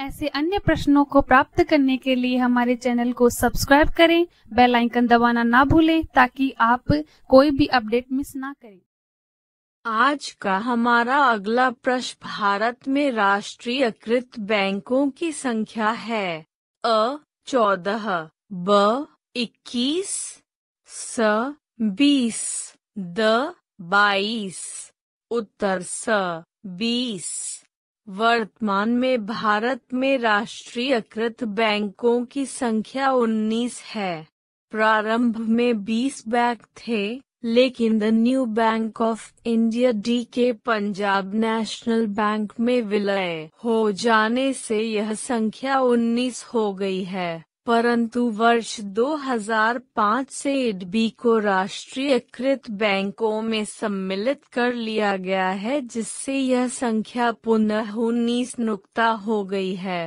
ऐसे अन्य प्रश्नों को प्राप्त करने के लिए हमारे चैनल को सब्सक्राइब करें बेल आइकन दबाना ना भूलें ताकि आप कोई भी अपडेट मिस ना करें आज का हमारा अगला प्रश्न भारत में राष्ट्रीयकृत बैंकों की संख्या है अ चौदह ब इक्कीस स बीस द बाईस उत्तर स बीस वर्तमान में भारत में राष्ट्रीयकृत बैंकों की संख्या 19 है प्रारंभ में 20 बैंक थे लेकिन the New Bank of India डी के पंजाब नेशनल बैंक में विलय हो जाने से यह संख्या 19 हो गई है परंतु वर्ष 2005 से इडबी को राष्ट्रीयकृत बैंकों में सम्मिलित कर लिया गया है जिससे यह संख्या पुनः उन्नीस नुक्ता हो गई है